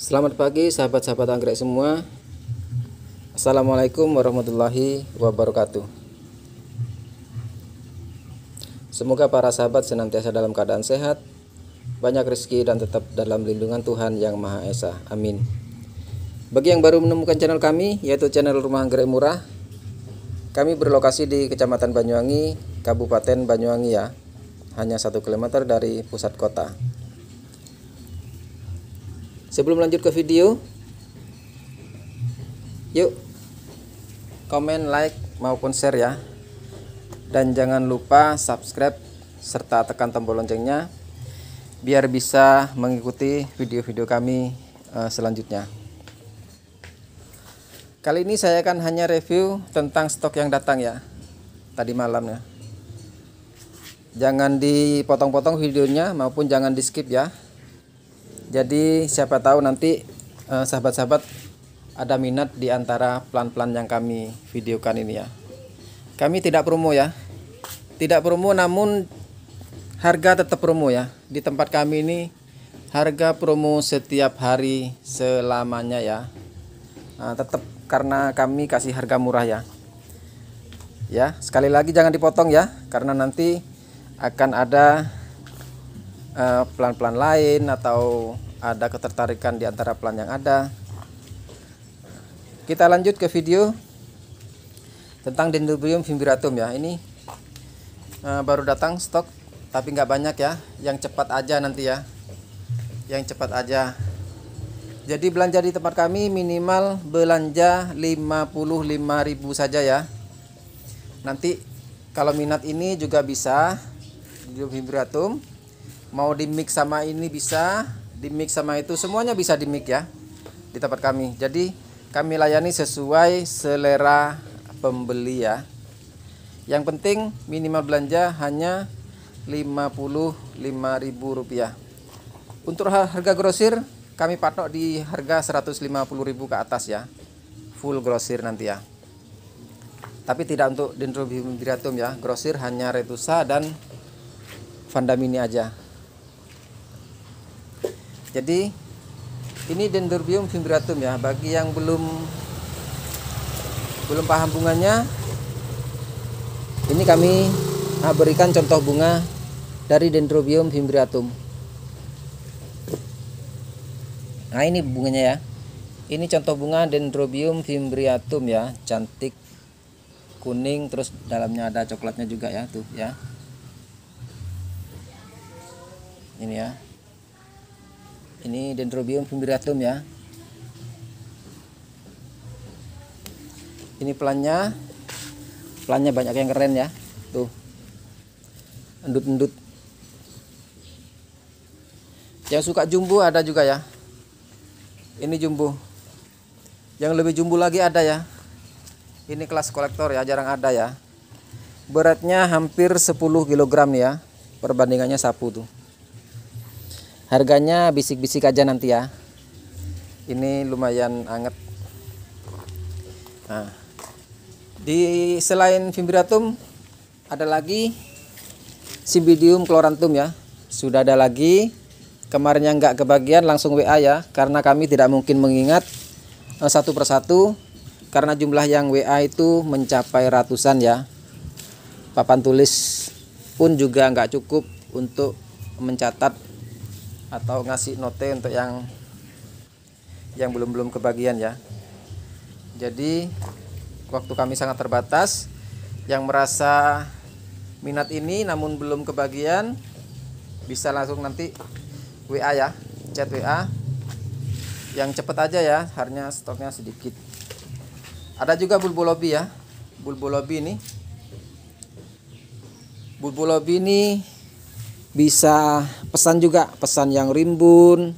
Selamat pagi sahabat-sahabat anggrek semua. Assalamualaikum warahmatullahi wabarakatuh. Semoga para sahabat senantiasa dalam keadaan sehat, banyak rezeki dan tetap dalam lindungan Tuhan Yang Maha Esa. Amin. Bagi yang baru menemukan channel kami, yaitu channel Rumah Anggrek Murah, kami berlokasi di Kecamatan Banyuwangi, Kabupaten Banyuwangi ya, hanya satu kilometer dari pusat kota sebelum lanjut ke video yuk komen like maupun share ya dan jangan lupa subscribe serta tekan tombol loncengnya biar bisa mengikuti video-video kami eh, selanjutnya kali ini saya akan hanya review tentang stok yang datang ya tadi malam ya jangan dipotong-potong videonya maupun jangan di skip ya jadi siapa tahu nanti eh, sahabat-sahabat eh, ada minat di antara pelan-pelan yang kami videokan ini ya kami tidak promo ya tidak promo namun harga tetap promo ya di tempat kami ini harga promo setiap hari selamanya ya nah, tetap karena kami kasih harga murah ya ya sekali lagi jangan dipotong ya karena nanti akan ada Eh, pelan-pelan uh, lain atau ada ketertarikan di antara pelan yang ada. Kita lanjut ke video tentang Dendrobium fimbriatum ya. Ini uh, baru datang stok tapi nggak banyak ya. Yang cepat aja nanti ya. Yang cepat aja. Jadi belanja di tempat kami minimal belanja 55.000 saja ya. Nanti kalau minat ini juga bisa Dendrobium fimbriatum mau di mix sama ini bisa di mix sama itu semuanya bisa di mix ya di tempat kami jadi kami layani sesuai selera pembeli ya yang penting minimal belanja hanya Rp55.000 untuk harga grosir kami patok di harga 150.000 ke atas ya full grosir nanti ya tapi tidak untuk dendrobium viratum ya grosir hanya retusa dan mini aja jadi ini dendrobium fimbriatum ya bagi yang belum belum paham bunganya ini kami ah, berikan contoh bunga dari dendrobium fimbriatum nah ini bunganya ya ini contoh bunga dendrobium fimbriatum ya cantik kuning terus dalamnya ada coklatnya juga ya tuh ya ini ya ini dendrobium fumigatum ya ini pelannya pelannya banyak yang keren ya tuh endut-endut yang suka jumbo ada juga ya ini jumbo yang lebih jumbo lagi ada ya ini kelas kolektor ya jarang ada ya beratnya hampir 10 kg ya perbandingannya sapu tuh harganya bisik-bisik aja nanti ya ini lumayan anget nah, di selain fimbriatum ada lagi simbidium chlorantum ya sudah ada lagi kemarin yang nggak kebagian langsung WA ya karena kami tidak mungkin mengingat eh, satu persatu karena jumlah yang WA itu mencapai ratusan ya papan tulis pun juga nggak cukup untuk mencatat atau ngasih note untuk yang yang belum-belum kebagian ya. Jadi waktu kami sangat terbatas. Yang merasa minat ini namun belum kebagian bisa langsung nanti WA ya, chat WA. Yang cepet aja ya, harnya stoknya sedikit. Ada juga bulbul lobby ya. Bulbul lobby ini. Bulbul lobby ini bisa pesan juga pesan yang rimbun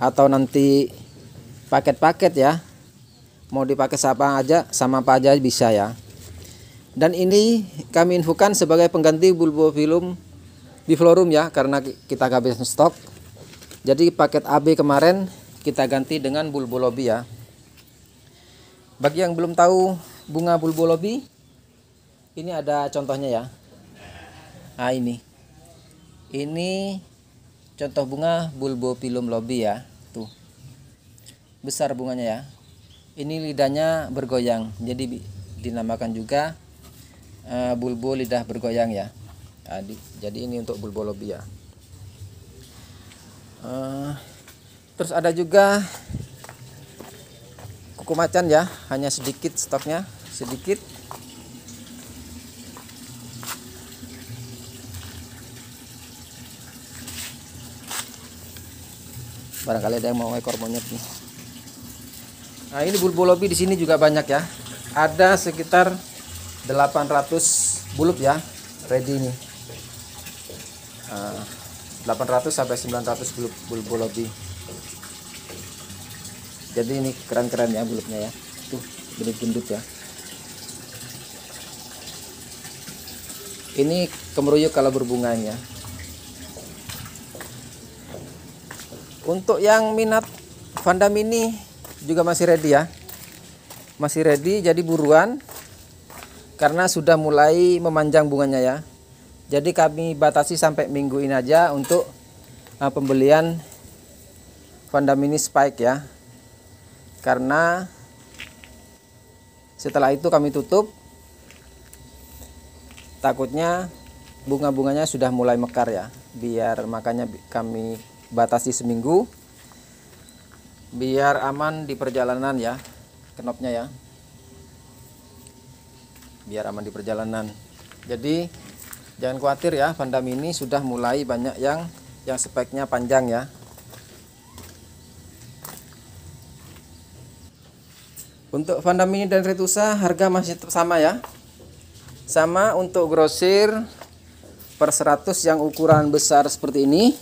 atau nanti paket-paket ya mau dipakai siapa aja sama apa aja bisa ya dan ini kami infokan sebagai pengganti bulbo film floor biflorum ya karena kita kehabisan stok jadi paket AB kemarin kita ganti dengan bulbo lobby ya bagi yang belum tahu bunga bulbo lobby ini ada contohnya ya nah ini ini contoh bunga bulbopilum lobby ya tuh besar bunganya ya ini lidahnya bergoyang jadi dinamakan juga uh, bulbo lidah bergoyang ya nah, jadi ini untuk bulbo lobby ya uh, terus ada juga kuku macan ya hanya sedikit stoknya sedikit barangkali ada yang mau ekor monyet nih nah ini lobi di sini juga banyak ya ada sekitar 800 bulub ya ready ini. 800 ah, sampai 900 bulbul lobi. jadi ini keren-keren ya bulupnya ya tuh gendut-gendut ya ini kemeruyuk kalau berbunganya untuk yang minat Vanda Mini juga masih ready ya masih ready jadi buruan karena sudah mulai memanjang bunganya ya jadi kami batasi sampai minggu ini aja untuk uh, pembelian Vanda Mini Spike ya karena setelah itu kami tutup takutnya bunga-bunganya sudah mulai mekar ya biar makanya kami batasi seminggu biar aman di perjalanan ya kenopnya ya biar aman di perjalanan jadi jangan khawatir ya pandam ini sudah mulai banyak yang yang speknya panjang ya untuk pandam ini dan retusa harga masih sama ya sama untuk grosir per 100 yang ukuran besar seperti ini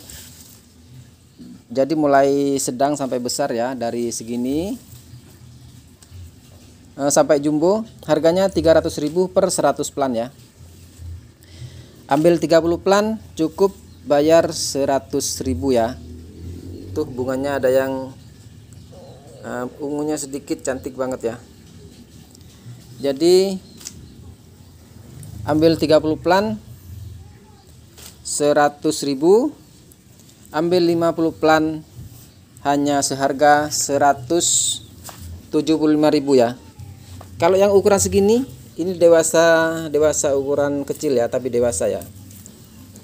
jadi mulai sedang sampai besar ya dari segini eh, sampai jumbo harganya 300.000 per 100 plan ya ambil 30 plan cukup bayar 100.000 ya tuh bunganya ada yang uh, ungunya sedikit cantik banget ya jadi ambil 30 plan 100.000 ambil 50 plan hanya seharga 175.000 ya kalau yang ukuran segini ini dewasa dewasa ukuran kecil ya tapi dewasa ya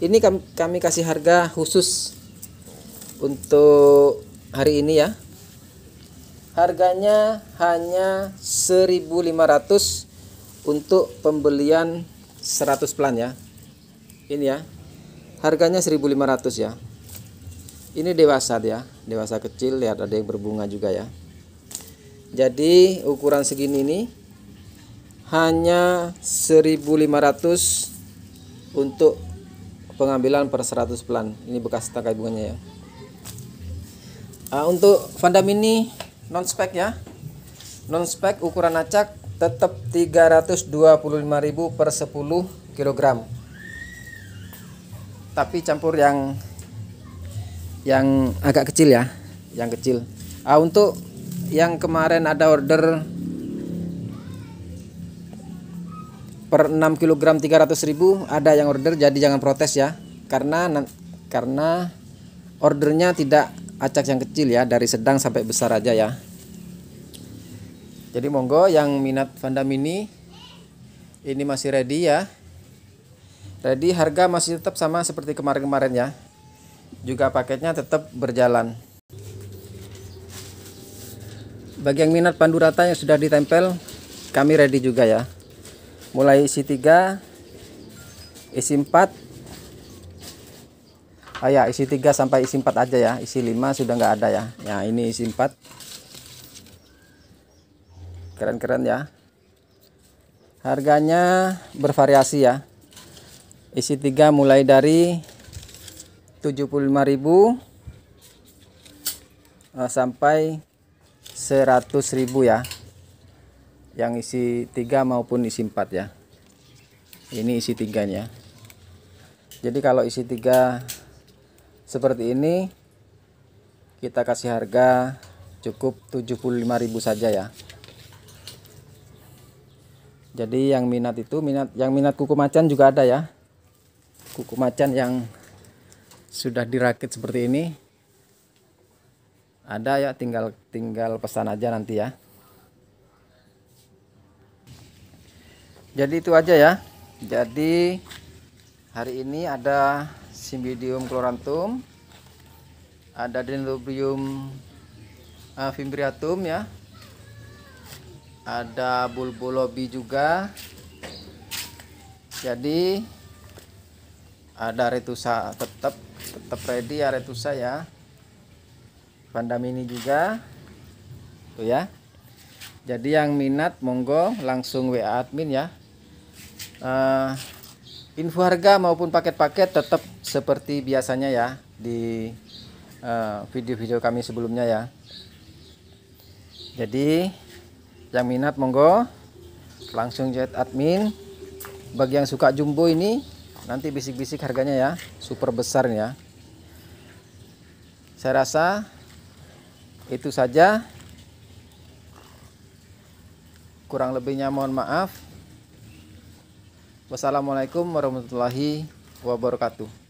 ini kami, kami kasih harga khusus untuk hari ini ya harganya hanya 1500 untuk pembelian 100 plan ya ini ya harganya 1500 ya ini dewasa ya dewasa kecil lihat ada yang berbunga juga ya jadi ukuran segini ini hanya 1500 untuk pengambilan per 100 pelan ini bekas tangkai bunganya ya uh, untuk Vandam ini non spek ya non spek ukuran acak tetap 325.000 per 10 kg tapi campur yang yang agak kecil ya yang kecil ah untuk yang kemarin ada order per 6 kg 300.000 ada yang order jadi jangan protes ya karena karena ordernya tidak acak yang kecil ya dari sedang sampai besar aja ya jadi monggo yang minat Vanda Mini ini masih ready ya ready harga masih tetap sama seperti kemarin-kemarin ya juga paketnya tetap berjalan bagi yang minat pandu rata yang sudah ditempel kami ready juga ya mulai isi 3 isi 4 ah ya isi 3 sampai isi 4 aja ya isi 5 sudah nggak ada ya ya ini isi 4 keren-keren ya harganya bervariasi ya isi 3 mulai dari 75.000 eh, sampai 100.000 ya yang isi tiga maupun isi empat ya ini isi tiganya jadi kalau isi tiga seperti ini kita kasih harga cukup 75.000 saja ya jadi yang minat itu minat yang minat kuku macan juga ada ya kuku macan yang sudah dirakit seperti ini ada ya tinggal tinggal pesan aja nanti ya jadi itu aja ya jadi hari ini ada simbidium chlorantum ada dendrobium uh, fimbriatum ya ada bulbulobi juga jadi ada retusa tetap tetap ready ya retusa ya Panda mini juga tuh ya jadi yang minat monggo langsung WA admin ya uh, info harga maupun paket-paket tetap seperti biasanya ya di eh, video-video uh, kami sebelumnya ya jadi yang minat monggo langsung chat admin bagi yang suka jumbo ini nanti bisik-bisik harganya ya super besar ya saya rasa itu saja kurang lebihnya mohon maaf wassalamualaikum warahmatullahi wabarakatuh